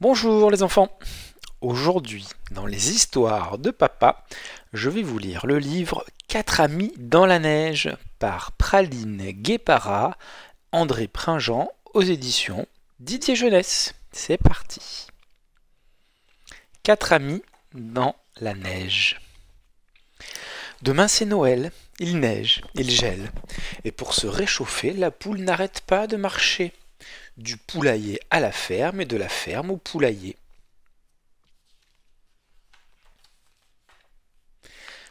Bonjour les enfants Aujourd'hui, dans les histoires de papa, je vais vous lire le livre Quatre amis dans la neige par Praline Guépara, André Pringent, aux éditions Didier Jeunesse. C'est parti Quatre amis dans la neige. Demain c'est Noël, il neige, il gèle, et pour se réchauffer, la poule n'arrête pas de marcher du poulailler à la ferme et de la ferme au poulailler.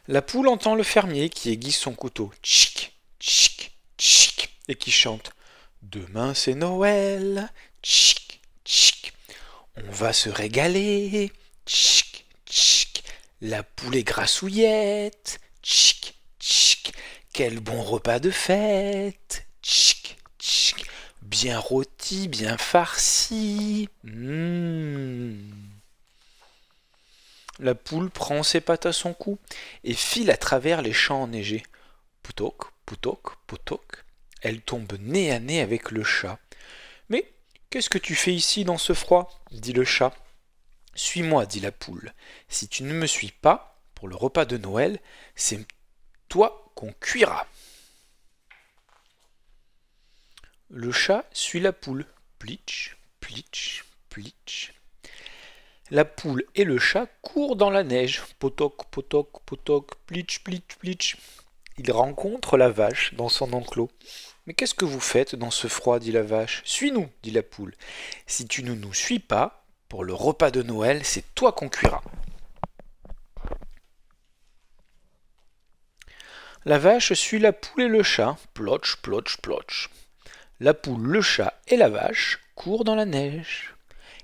La poule entend le fermier qui aiguise son couteau, tchic, tchic, tchic, et qui chante Demain c'est Noël, tchic, tchic, on va se régaler, tchic, tchic, la poule est grassouillette, tchic, tchic, quel bon repas de fête, tchic bien rôti, bien farci. Hmm. La poule prend ses pattes à son cou et file à travers les champs enneigés. Poutoc, poutoc, poutoc. Elle tombe nez à nez avec le chat. Mais qu'est-ce que tu fais ici dans ce froid dit le chat. Suis-moi, dit la poule. Si tu ne me suis pas, pour le repas de Noël, c'est toi qu'on cuira. Le chat suit la poule. Plitch, plitch, plitch. La poule et le chat courent dans la neige. Potoc, potoc, potoc, plitch, plitch, plitch. Ils rencontrent la vache dans son enclos. Mais qu'est-ce que vous faites dans ce froid dit la vache. Suis-nous, dit la poule. Si tu ne nous suis pas, pour le repas de Noël, c'est toi qu'on cuira. La vache suit la poule et le chat. Plotch, plotch, plotch la poule, le chat et la vache courent dans la neige.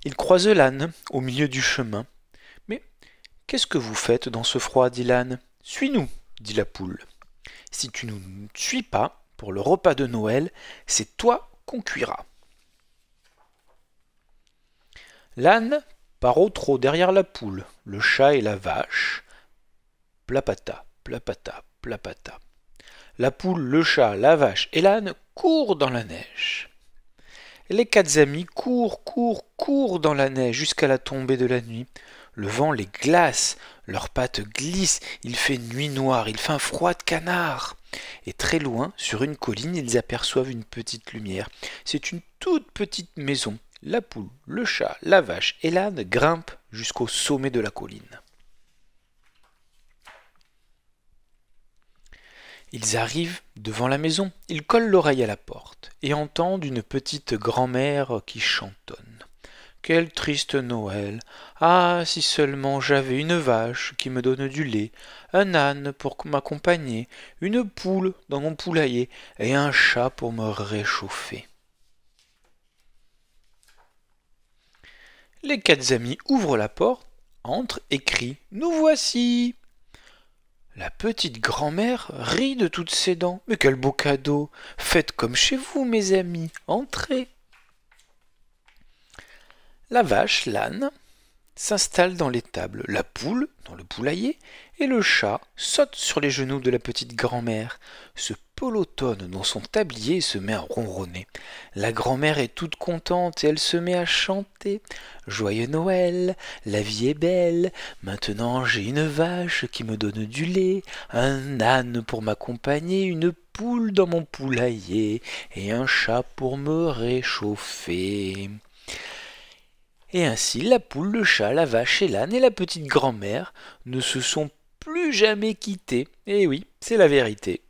Ils croisent l'âne au milieu du chemin. Mais qu'est-ce que vous faites dans ce froid dit l'âne. Suis-nous, dit la poule. Si tu ne nous suis pas pour le repas de Noël, c'est toi qu'on cuira. L'âne part au trot derrière la poule, le chat et la vache. Plapata, plapata, plapata. La poule, le chat, la vache et l'âne Cours dans la neige. Les quatre amis courent, courent, courent dans la neige jusqu'à la tombée de la nuit. Le vent les glace, leurs pattes glissent, il fait nuit noire, il fait un froid de canard. Et très loin, sur une colline, ils aperçoivent une petite lumière. C'est une toute petite maison. La poule, le chat, la vache et l'âne grimpent jusqu'au sommet de la colline. Ils arrivent devant la maison, ils collent l'oreille à la porte et entendent une petite grand-mère qui chantonne. Quel triste Noël. Ah. Si seulement j'avais une vache qui me donne du lait, un âne pour m'accompagner, une poule dans mon poulailler, et un chat pour me réchauffer. Les quatre amis ouvrent la porte, entrent et crient. Nous voici. La petite grand-mère rit de toutes ses dents. Mais quel beau cadeau Faites comme chez vous, mes amis, entrez. La vache, l'âne, s'installe dans l'étable, la poule dans le poulailler, et le chat saute sur les genoux de la petite grand-mère, se pelotonne dans son tablier et se met à ronronner. La grand-mère est toute contente et elle se met à chanter. Joyeux Noël, la vie est belle, maintenant j'ai une vache qui me donne du lait, un âne pour m'accompagner, une poule dans mon poulailler, et un chat pour me réchauffer. Et ainsi, la poule, le chat, la vache et l'âne et la petite grand-mère ne se sont plus jamais quittés. Et eh oui, c'est la vérité.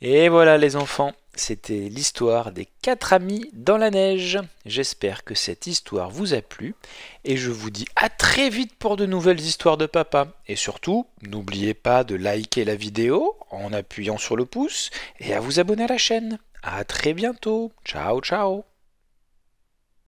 Et voilà les enfants, c'était l'histoire des quatre amis dans la neige. J'espère que cette histoire vous a plu et je vous dis à très vite pour de nouvelles histoires de papa. Et surtout, n'oubliez pas de liker la vidéo en appuyant sur le pouce et à vous abonner à la chaîne. À très bientôt. Ciao ciao.